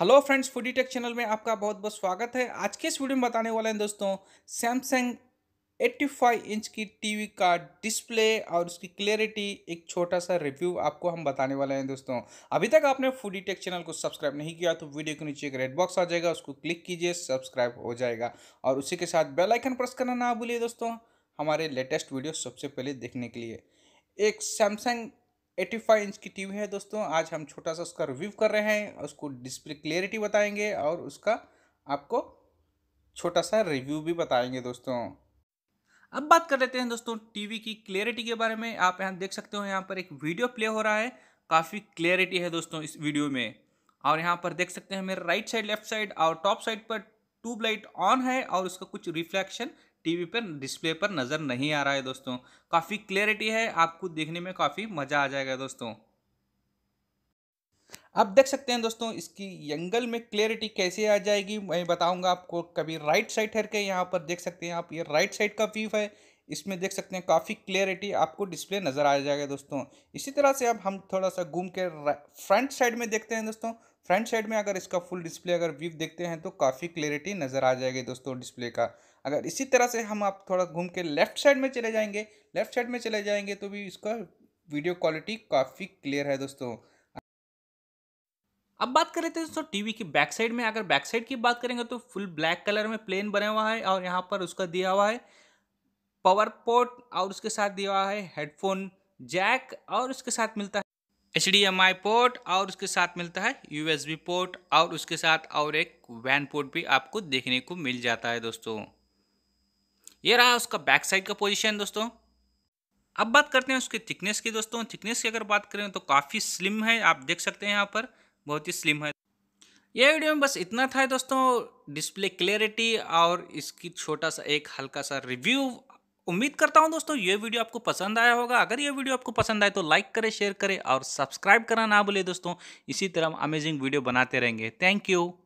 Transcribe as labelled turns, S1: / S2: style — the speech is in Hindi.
S1: hello friends foodie tech channel में आपका बहुत बहुत स्वागत है आज के इस वीडियो में बताने वाले हैं दोस्तों सैमसंग 85 इंच की टीवी का डिस्प्ले और उसकी क्लियरिटी एक छोटा सा रिव्यू आपको हम बताने वाले हैं दोस्तों अभी तक आपने फूडी टेक चैनल को सब्सक्राइब नहीं किया तो वीडियो के नीचे एक रेड बॉक्स आ जाएगा उसको क्लिक कीजिए सब्सक्राइब हो जाएगा और उसी के साथ बेलाइकन प्रेस करना ना भूलिए दोस्तों हमारे लेटेस्ट वीडियो सबसे पहले देखने के लिए एक सैमसंग एट्टी फाइव इंच की टीवी है दोस्तों आज हम छोटा सा उसका रिव्यू कर रहे हैं उसको डिस्प्ले क्लियरिटी बताएंगे और उसका आपको छोटा सा रिव्यू भी बताएंगे दोस्तों अब बात कर लेते हैं दोस्तों टीवी की क्लियरिटी के बारे में आप यहाँ देख सकते हो यहाँ पर एक वीडियो प्ले हो रहा है काफ़ी क्लियरिटी है दोस्तों इस वीडियो में और यहाँ पर देख सकते हैं मेरे राइट साइड लेफ्ट साइड और टॉप साइड पर ट्यूबलाइट ऑन है और उसका कुछ रिफ्लेक्शन टीवी पर डिस्प्ले पर नज़र नहीं आ रहा है दोस्तों काफ़ी क्लियरिटी है आपको देखने में काफ़ी मज़ा आ जाएगा दोस्तों आप देख सकते हैं दोस्तों इसकी एंगल में क्लियरिटी कैसे आ जाएगी मैं बताऊंगा आपको कभी राइट साइड ठहर के यहाँ पर देख सकते हैं आप ये राइट साइड का व्यू है इसमें देख सकते हैं काफ़ी क्लियरिटी आपको डिस्प्ले नज़र आ जाएगा दोस्तों इसी तरह से अब हम थोड़ा सा घूम के फ्रंट साइड में देखते हैं दोस्तों फ्रंट साइड में अगर इसका फुल डिस्प्ले अगर व्यू देखते हैं तो काफ़ी क्लियरिटी नज़र आ जाएगी दोस्तों डिस्प्ले का अगर इसी तरह से हम आप थोड़ा घूम के लेफ्ट साइड में चले जाएंगे लेफ्ट साइड में चले जाएंगे तो भी इसका वीडियो क्वालिटी काफ़ी क्लियर है दोस्तों अब बात करें तो दोस्तों टीवी की बैक साइड में अगर बैक साइड की बात करेंगे तो फुल ब्लैक कलर में प्लेन बना हुआ है और यहाँ पर उसका दिया हुआ है पावर पोर्ट और उसके साथ दिया हुआ है हेडफोन जैक और उसके साथ मिलता है एच पोर्ट और उसके साथ मिलता है बी पोर्ट और उसके साथ और एक वैन पोर्ट भी आपको देखने को मिल जाता है दोस्तों ये रहा उसका बैक साइड का पोजीशन दोस्तों अब बात करते हैं उसके थिकनेस की दोस्तों थिकनेस की अगर बात करें तो काफ़ी स्लिम है आप देख सकते हैं यहाँ पर बहुत ही स्लिम है ये वीडियो में बस इतना था दोस्तों डिस्प्ले क्लियरिटी और इसकी छोटा सा एक हल्का सा रिव्यू उम्मीद करता हूं दोस्तों ये वीडियो आपको पसंद आया होगा अगर ये वीडियो आपको पसंद आए तो लाइक करें शेयर करें और सब्सक्राइब करना ना भूले दोस्तों इसी तरह हम अमेजिंग वीडियो बनाते रहेंगे थैंक यू